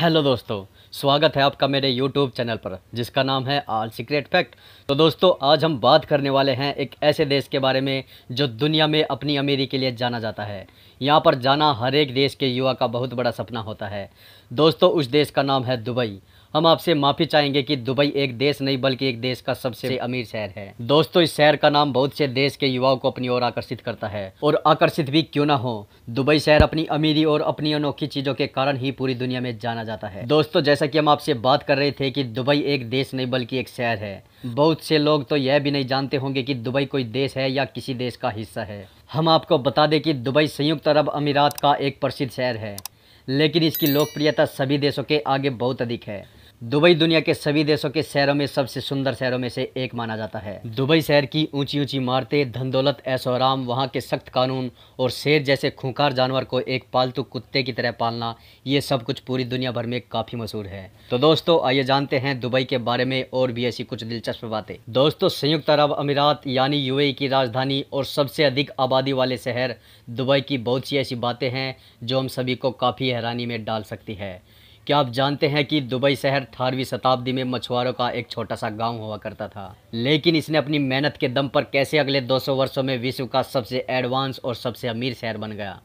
hello दोस्तों स्वागत है आपका मेरे यूट्यूब चैनल पर जिसका नाम है आल सीक्रेट फैक्ट तो दोस्तों आज हम बात करने वाले हैं एक ऐसे देश के बारे में जो दुनिया में अपनी अमीरी के लिए जाना जाता है यहाँ पर जाना हर एक देश के युवा का बहुत बड़ा सपना होता है दोस्तों उस देश का नाम है दुबई हम आपसे माफ़ी चाहेंगे कि दुबई एक देश नहीं बल्कि एक देश का सबसे अमीर शहर है दोस्तों इस शहर का नाम बहुत से देश के युवाओं को अपनी ओर आकर्षित करता है और आकर्षित भी क्यों ना हो दुबई शहर अपनी अमीरी और अपनी अनोखी चीज़ों के कारण ही पूरी दुनिया में जाना जाता है दोस्तों जैसा कि हम आपसे बात कर रहे थे कि दुबई एक देश नहीं बल्कि एक शहर है बहुत से लोग तो यह भी नहीं जानते होंगे कि दुबई कोई देश है या किसी देश का हिस्सा है हम आपको बता दें कि दुबई संयुक्त अरब अमीरात का एक प्रसिद्ध शहर है लेकिन इसकी लोकप्रियता सभी देशों के आगे बहुत अधिक है दुबई दुनिया के सभी देशों के शहरों में सबसे सुंदर शहरों में से एक माना जाता है दुबई शहर की ऊंची ऊंची इमारतें धन दौलत आराम वहाँ के सख्त कानून और शेर जैसे खूंखार जानवर को एक पालतू कुत्ते की तरह पालना ये सब कुछ पूरी दुनिया भर में काफ़ी मशहूर है तो दोस्तों आइए जानते हैं दुबई के बारे में और भी ऐसी कुछ दिलचस्प बातें दोस्तों संयुक्त अरब अमीरात यानी यू की राजधानी और सबसे अधिक आबादी वाले शहर दुबई की बहुत सी ऐसी बातें हैं जो हम सभी को काफ़ी हैरानी में डाल सकती है क्या आप जानते हैं कि दुबई शहर अठारहवीं शताब्दी में मछुआरों का एक छोटा सा गांव हुआ करता था लेकिन इसने अपनी मेहनत के दम पर कैसे अगले 200 वर्षों में विश्व का सबसे एडवांस और सबसे अमीर शहर बन गया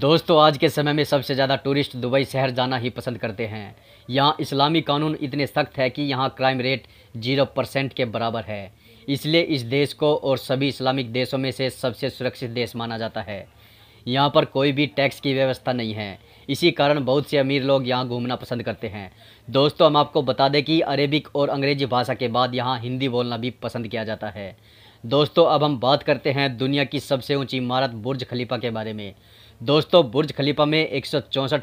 दोस्तों आज के समय में सबसे ज़्यादा टूरिस्ट दुबई शहर जाना ही पसंद करते हैं यहाँ इस्लामी कानून इतने सख्त है कि यहाँ क्राइम रेट जीरो परसेंट के बराबर है इसलिए इस देश को और सभी इस्लामिक देशों में से सबसे सुरक्षित देश माना जाता है यहाँ पर कोई भी टैक्स की व्यवस्था नहीं है इसी कारण बहुत से अमीर लोग यहाँ घूमना पसंद करते हैं दोस्तों हम आपको बता दें कि अरेबिक और अंग्रेजी भाषा के बाद यहाँ हिंदी बोलना भी पसंद किया जाता है दोस्तों अब हम बात करते हैं दुनिया की सबसे ऊंची इमारत बुर्ज खलीफा के बारे में दोस्तों बुर्ज खलीफा में एक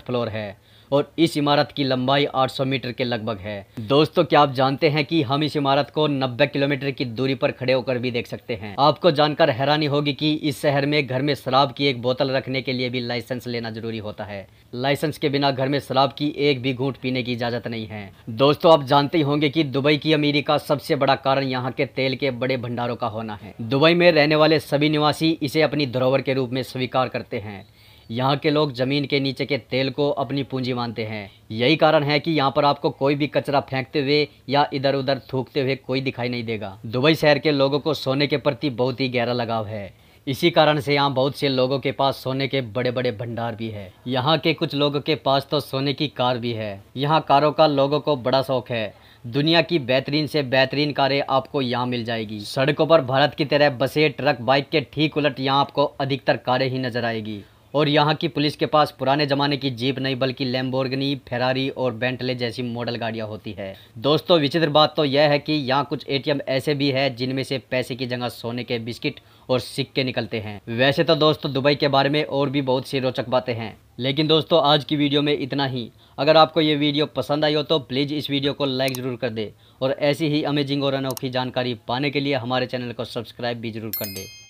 फ्लोर है और इस इमारत की लंबाई 800 मीटर के लगभग है दोस्तों क्या आप जानते हैं कि हम इस इमारत को 90 किलोमीटर की दूरी पर खड़े होकर भी देख सकते हैं आपको जानकर हैरानी होगी कि इस शहर में घर में शराब की एक बोतल रखने के लिए भी लाइसेंस लेना जरूरी होता है लाइसेंस के बिना घर में शराब की एक भी घूट पीने की इजाजत नहीं है दोस्तों आप जानते ही होंगे की दुबई की अमीरी का सबसे बड़ा कारण यहाँ के तेल के बड़े भंडारों का होना है दुबई में रहने वाले सभी निवासी इसे अपनी धरोहर के रूप में स्वीकार करते हैं यहाँ के लोग ज़मीन के नीचे के तेल को अपनी पूंजी मानते हैं यही कारण है कि यहाँ पर आपको कोई भी कचरा फेंकते हुए या इधर उधर थूकते हुए कोई दिखाई नहीं देगा दुबई शहर के लोगों को सोने के प्रति बहुत ही गहरा लगाव है इसी कारण से यहाँ बहुत से लोगों के पास सोने के बड़े बड़े भंडार भी है यहाँ के कुछ लोगों के पास तो सोने की कार भी है यहाँ कारों का लोगों को बड़ा शौक है दुनिया की बेहतरीन से बेहतरीन कारें आपको यहाँ मिल जाएगी सड़कों पर भारत की तरह बसे ट्रक बाइक के ठीक उलट यहाँ आपको अधिकतर कारें ही नजर आएगी और यहाँ की पुलिस के पास पुराने ज़माने की जीप नहीं बल्कि लैम्बोर्गनी फेरारी और बेंटले जैसी मॉडल गाड़ियाँ होती है दोस्तों विचित्र बात तो यह है कि यहाँ कुछ एटीएम ऐसे भी है जिनमें से पैसे की जगह सोने के बिस्किट और सिक्के निकलते हैं वैसे तो दोस्तों दुबई के बारे में और भी बहुत सी रोचक बातें हैं लेकिन दोस्तों आज की वीडियो में इतना ही अगर आपको ये वीडियो पसंद आई हो तो प्लीज़ इस वीडियो को लाइक ज़रूर कर दे और ऐसी ही अमेजिंग और अनोखी जानकारी पाने के लिए हमारे चैनल को सब्सक्राइब भी ज़रूर कर दे